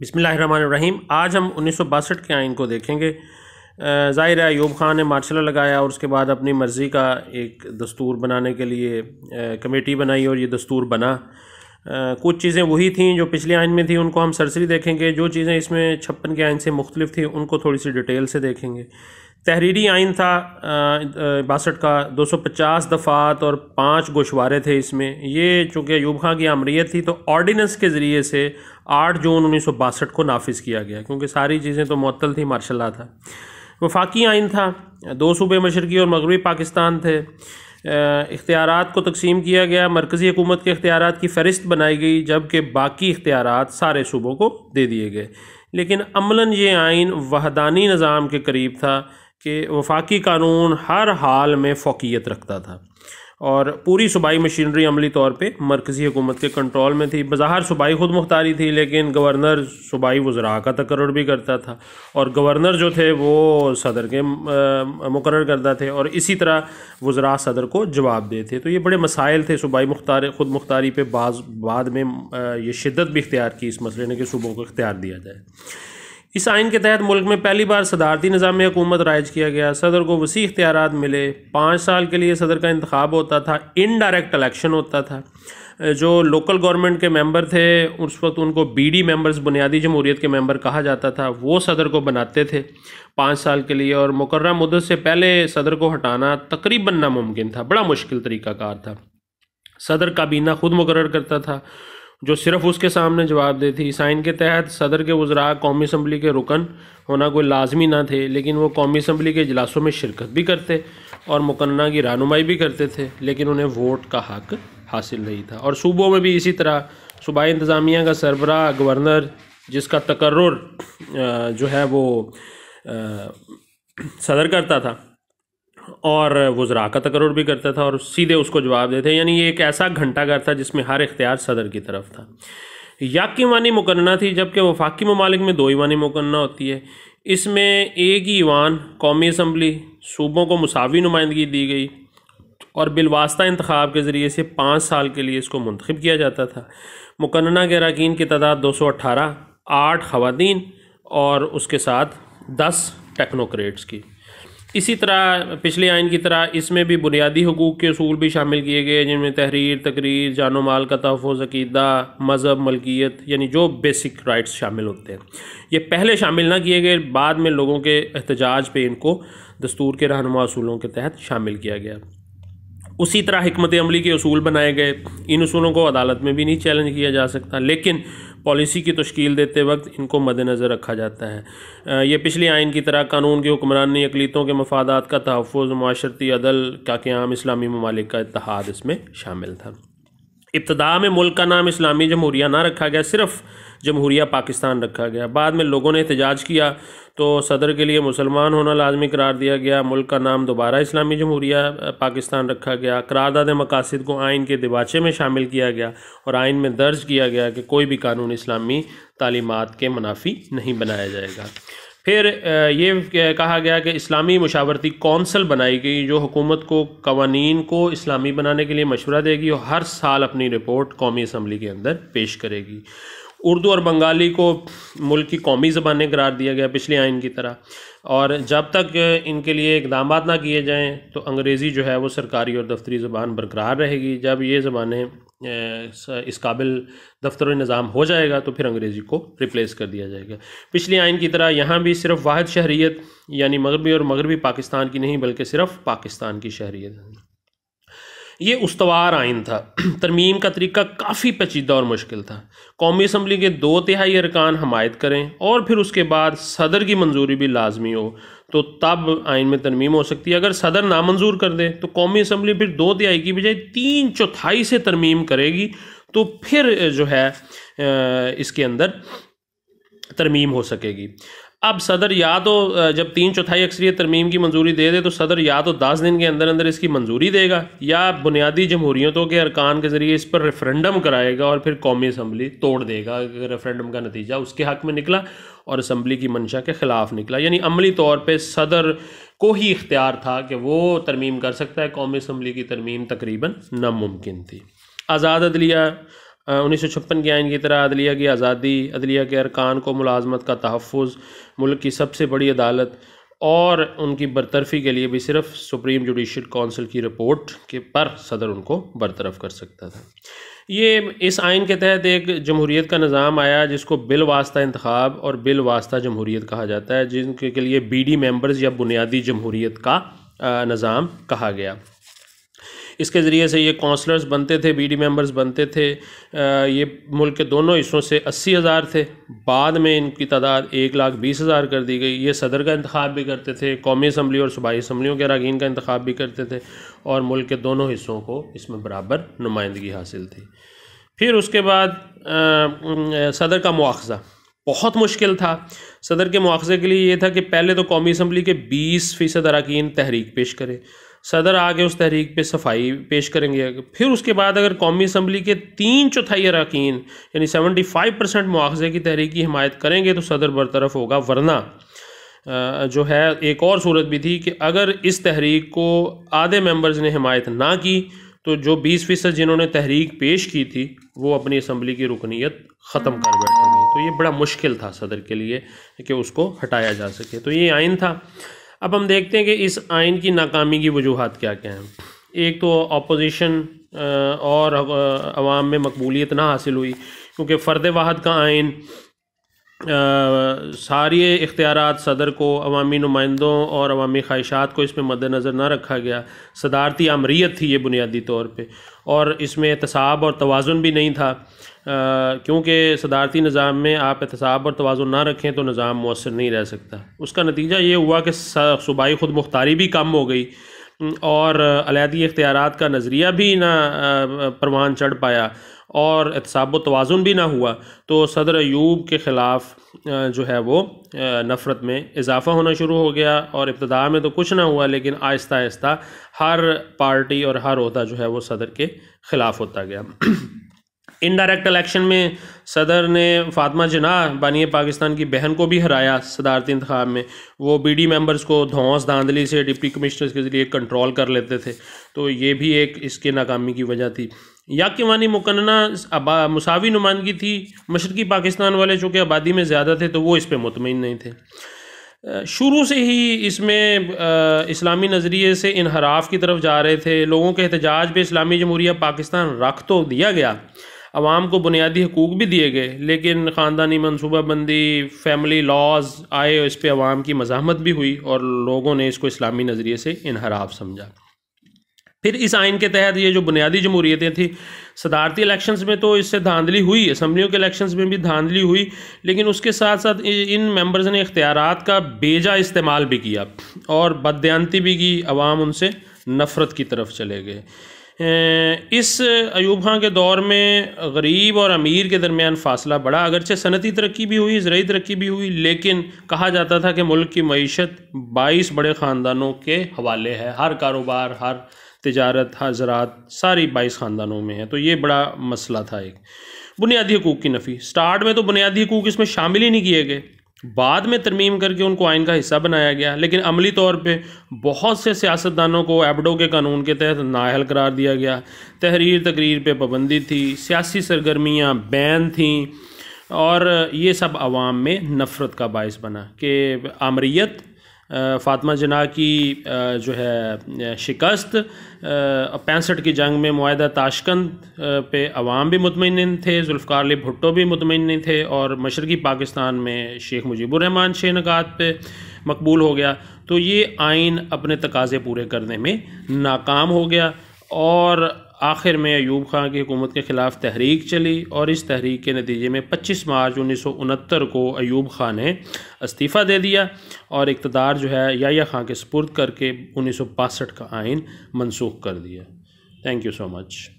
बिसमीम आज हम उन्नीस के आइन को देखेंगे ज़ाहिर है अयूब ख़ान ने मार्शल लगाया और उसके बाद अपनी मर्ज़ी का एक दस्तूर बनाने के लिए कमेटी बनाई और ये दस्तूर बना कुछ चीज़ें वही थी जो पिछले आयन में थी उनको हम सरसरी देखेंगे जो चीज़ें इसमें छप्पन के आयन से मुख्तलिफ थी उनको थोड़ी सी डिटेल से देखेंगे तहरीरी आयन था बासठ का 250 दफ़ात और पांच गोशवारे थे इसमें ये चूँकि अयूब खां की अमरीत थी तो ऑर्डिनेंस के ज़रिए से 8 जून उन्नीस को नाफिज किया गया क्योंकि सारी चीज़ें तो मअतल थी मार्शल था वफाकी आयन था दो सूबे मशरकी और मगरबी पाकिस्तान थे इख्तियार को तकसीम किया गया मरकज़ी हुकूमत के अख्तियार की फ़हरिस्त बनाई गई जबकि बाकी इख्तियार सारे सूबों को दे दिए गए लेकिन अमला ये आइन वहदानी निज़ाम के करीब था कि वफाकी कानून हर हाल में फ़ोकियत रखता था और पूरी सूबाई मशीनरी अमली तौर पर मरकज़ी हुकूमत के कंट्रोल में थी बाहर सूबाई ख़ुद मुख्तारी थी लेकिन गवर्नर सूबाई वज़रा का तकर्र भी करता था और गवर्नर जो थे वो सदर के मुकर करता थे और इसी तरह वज़रा सदर को जवाब देते तो ये बड़े मसाइल थे सूबाई मुख्तार ख़ुद मुख्तारी पर बाज बाद में ये शिद्दत भी इख्तियार की इस मसले ने कि सूबों को इख्तियार दिया जाए इस आइन के तहत मुल्क में पहली बार सदारती निज़ाम हुकूमत राइज किया गया सदर को वसी इख्तियार मिले पाँच साल के लिए सदर का इंतखब होता था इनडायरेक्ट इलेक्शन होता था जो लोकल गवर्नमेंट के मेंबर थे उस वक्त उनको बीडी मेंबर्स बुनियादी जमहूरीत के मेंबर कहा जाता था वो सदर को बनाते थे पाँच साल के लिए और मुकर्रा मुदत से पहले सदर को हटाना तकरीबन नामुमकिन था बड़ा मुश्किल तरीक़ाकार था सदर काबीना खुद मुकर करता था जो सिर्फ उसके सामने जवाब दे थी साइन के तहत सदर के वजरा कौमी असम्बली के रुकन होना कोई लाजमी ना थे लेकिन वो कौमी असम्बली के इजलासों में शिरकत भी करते और मुकन्ना की रहनुमाई भी करते थे लेकिन उन्हें वोट का हक हासिल नहीं था और सूबों में भी इसी तरह सूबाई इंतज़ामिया का सरबरा गवर्नर जिसका तकर्र जो है वो सदर करता था और वो का तकरर भी करता था और सीधे उसको जवाब देते यानी ये एक ऐसा घंटाघर था जिसमें हर इख्तियार सदर की तरफ था याक की मुकन्ना थी जबकि वफाकी ममालिक में दो ईवानी मुकन्ना होती है इसमें एक ही ईवान कौमी असम्बली सूबों को मसावी नुमाइंदगी दी गई और बिलवास्ता इंतब के ज़रिए से पाँच साल के लिए इसको मंतखब किया जाता था मुकन्ना के अरकान की तादाद दो सौ अट्ठारह आठ खवतिन और उसके साथ दस टेक्नोक्रेट्स की इसी तरह पिछले आइन की तरह इसमें भी बुनियादी हकूक़ के असूल भी शामिल किए गए जिनमें तहरीर तकरीर जानो माल का तहफ़ अकीदा मज़हब मलकियत यानी जो बेसिक राइट्स शामिल होते हैं ये पहले शामिल ना किए गए बाद में लोगों के एहतजाज पर इनको दस्तूर के रहनुमा असूलों के तहत शामिल किया गया उसी तरह हमत अमली के असूल बनाए गए इन असूलों को अदालत में भी नहीं चैलेंज किया जा सकता लेकिन पॉलिसी की तश्कील देते वक्त इनको मद्देनजर रखा जाता है ये पिछले आइन की तरह कानून की हुक्मरानी अकलीतों के मफादात का तहफ़ माशरती अदल का क्याम इस्लामी ममालिक का इतिहाद इसमें शामिल था इब्तदा में मुल्क का नाम इस्लामी जमहूरिया ना रखा गया सिर्फ़ जमहूरिया पाकिस्तान रखा गया बाद में लोगों ने एहतजाज किया तो सदर के लिए मुसलमान होना लाजमी करार दिया गया मुल्क का नाम दोबारा इस्लामी जमहूरिया पाकिस्तान रखा गया करारदाद मकासद को आइन के दिबाचे में शामिल किया गया और आइन में दर्ज किया गया कि कोई भी कानून इस्लामी तालीमत के मुनाफी नहीं बनाया जाएगा फिर ये कहा गया कि इस्लामी मशावरती कौंसल बनाई गई जो हुकूमत को कवानीन को इस्लामी बनाने के लिए मशवरा देगी और हर साल अपनी रिपोर्ट कौमी असम्बली के अंदर पेश करेगी उर्दू और बंगाली को मुल्क की कौमी ज़बानें करार दिया गया पिछले आइन की तरह और जब तक इनके लिए इकदाम ना किए जाएँ तो अंग्रेज़ी जो है वो सरकारी और दफ्तरी ज़बान बरकरार रहेगी जब ये ज़बानें इस काबिल दफ्तर निज़ाम हो जाएगा तो फिर अंग्रेज़ी को रिप्लेस कर दिया जाएगा पिछली आइन की तरह यहाँ भी सिर्फ वाद शहरीत यानी मगरबी और मगरबी पाकिस्तान की नहीं बल्कि सिर्फ पाकिस्तान की शहरीत ये उसवार आइन था तरमीम का तरीका काफ़ी पेचीदा और मुश्किल था कौमी असम्बली के दो तिहाई अरकान हमायत करें और फिर उसके बाद सदर की मंजूरी भी लाजमी हो तो तब आइन में तरमीम हो सकती है अगर सदर नामंजूर कर दे तो कौमी असम्बली फिर दो तिहाई की बजाय तीन चौथाई से तरमीम करेगी तो फिर जो है इसके अंदर तरमीम हो सकेगी अब सदर या तो जब तीन चौथाई अक्सरीत तरमीम की मंजूरी दे दे तो सदर या तो दस दिन के अंदर अंदर इसकी मंजूरी देगा या बुनियादी जमहूरीतों के अरकान के ज़रिए इस पर रेफरेंडम कराएगा और फिर कौमी असम्बली तोड़ देगा अगर रेफरेंडम का नतीजा उसके हक में निकला और असम्बली की मंशा के ख़िलाफ़ निकला यानी अमली तौर पर सदर को ही इख्तियार था कि वो तरमीम कर सकता है कौमी असम्बली की तरमीम तकरीबन नामुमकिन थी आज़ाद अदलिया उन्नीस सौ छप्पन के आइन की तरह अदलिया की आज़ादी अदलिया के अरकान को मुलाजमत का तहफ़ मुल्क की सबसे बड़ी अदालत और उनकी बरतरफ़ी के लिए भी सिर्फ सुप्रीम जुडिशल कौंसिल की रिपोर्ट के पर सदर उनको बरतरफ कर सकता था ये इस आइन के तहत एक जमहूरीत का निज़ाम आया जिसको बिल वास्ता इंतखब और बिल वास्ता जमहूरीत कहा जाता है जिनके के लिए बी डी मेम्बर्स या बुनियादी जमहूरीत का निज़ाम कहा गया इसके ज़रिए से ये काउंसलर्स बनते थे बीडी मेंबर्स बनते थे ये मुल्क के दोनों हिस्सों से अस्सी हज़ार थे बाद में इनकी तादाद एक लाख बीस हज़ार कर दी गई ये सदर का इंतब भी करते थे कौमी असम्बली और सूबाई असम्बलियों के अरकान का इंतब भी करते थे और मुल्क के दोनों हिस्सों को इसमें बराबर नुमाइंदगी हासिल थी फिर उसके बाद आ, सदर का मुआवजा बहुत मुश्किल था सदर के मुआवजे के लिए ये था कि पहले तो कौमी असम्बली के बीस फ़ीसद अरकान तहरीक पेश करें सदर आगे उस तहरीक पे सफाई पेश करेंगे फिर उसके बाद अगर कौमी असम्बली के तीन चौथाई अरकान यानी सेवेंटी फाइव परसेंट मुआवजे की तहरीक की हमायत करेंगे तो सदर बरतरफ होगा वरना जो है एक और सूरत भी थी कि अगर इस तहरीक को आधे मेंबर्स ने हमायत ना की तो जो बीस फ़ीसद जिन्होंने तहरीक पेश की थी वो अपनी असम्बली की रुकनीत ख़त्म कर बैठेंगे तो ये बड़ा मुश्किल था सदर के लिए कि उसको हटाया जा सके तो ये आइन था अब हम देखते हैं कि इस आइन की नाकामी की वजूहत क्या क्या हैं एक तो अपोजिशन और आवाम में मकबूलियत ना हासिल हुई क्योंकि फ़र्द वाहद का आइन सारे इख्तियार सदर को अवामी नुमाइंदों और अवामी ख्वाहिशात को इसमें मद्दनज़र ना रखा गया सदारती आमरीत थी ये बुनियादी तौर पर और इसमें एहतसाब और तोज़ुन भी नहीं था क्योंकि सदारती निज़ाम में आप एहतसाब और तोज़ुन ना रखें तो निज़ाम मौसर नहीं रह सकता उसका नतीजा ये हुआ कि सूबाई ख़ुद मुख्तारी भी कम हो गई और अलीहदी इख्तियार का नज़रिया भी ना परवान चढ़ पाया और एहतसाब तोज़ुन भी ना हुआ तो सदर अयूब के ख़िलाफ़ जो है वो नफ़रत में इजाफ़ा होना शुरू हो गया और इब्तदा में तो कुछ ना हुआ लेकिन आहिस्ता आहिस्ता हर पार्टी और हर अहदा जो है वो सदर के ख़िलाफ़ होता गया इनडायरेक्ट इलेक्शन में सदर ने फातमा जना बानी पाकिस्तान की बहन को भी हराया सदारती इंतब में वो बीडी मेंबर्स को धौस धांधली से डिप्टी कमिश्नर्स के ज़रिए कंट्रोल कर लेते थे तो ये भी एक इसके नाकामी की वजह थी याकिवानी मुकन्ना मुसावी नुमाइंदगी थी मशरकी पाकिस्तान वाले चूँकि आबादी में ज़्यादा थे तो वो इस पर मुतमिन नहीं थे शुरू से ही इसमें इस्लामी नज़रिए से इनहराफ की तरफ जा रहे थे लोगों के एहतजाज पर इस्लामी जमहूरिया पाकिस्तान रख तो दिया गया आवाम को बुनियादी हकूक़ भी दिए गए लेकिन ख़ानदानी मनसूबाबंदी फैमिली लॉज आए और इस पर आवाम की मजामत भी हुई और लोगों ने इसको इस्लामी नज़रिए से इनहराफ समझा फिर इस आइन के तहत ये जो बुनियादी जमहूरियतें थी सदारती इलेक्शंस में तो इससे धांधली हुई असम्बलियों के इलेक्शंस में भी धांधली हुई लेकिन उसके साथ साथ इन मेंबर्स ने इख्तियार का बेजा इस्तेमाल भी किया और बदयानती भी की आवाम उनसे नफ़रत की तरफ चले गए इस अयूब खां के दौर में गरीब और अमीर के दरमियान फ़ासला बढ़ा अगरचे सनती तरक्की भी हुई ज़रूरी तरक्की भी हुई लेकिन कहा जाता था कि मुल्क की मीशत बाईस बड़े ख़ानदानों के हवाले है हर कारोबार हर तजारत हर ज़रात सारी बाईस ख़ानदानों में है तो ये बड़ा मसला था एक बुनियादी हकूक़ की नफ़ी स्टार्ट में तो बुनियादी हकूक़ इसमें शामिल ही नहीं किए गए बाद में तरमीम करके उनको आइन का हिस्सा बनाया गया लेकिन अमली तौर पे बहुत से सियासतदानों को एबडो के कानून के तहत नाहल करार दिया गया तहरीर तकरीर पे पाबंदी थी सियासी सरगर्मियाँ बैन थीं और ये सब आवाम में नफ़रत का बायस बना कि आमरीत फ़ातमा जना की जो है शिकस्त पैंसठ की जंग में माहा ताशकंद पे अवाम भी मुतमिन थे जुल्फ़ार अली भुट्टो भी मुतमिन थे और मशरक़ी पाकिस्तान में शेख मुजीबरहमान शेख नकात पे मकबूल हो गया तो ये आइन अपने तकाजे पूरे करने में नाकाम हो गया और आखिर में अयूब खान की हुकूमत के ख़िलाफ़ तहरीक चली और इस तहरीक के नतीजे में 25 मार्च उन्नीस को अयूब खान ने इस्तीफ़ा दे दिया और इकतदार जो है याया खां के सपुर्द करके उन्नीस का आइन मनसूख कर दिया थैंक यू सो मच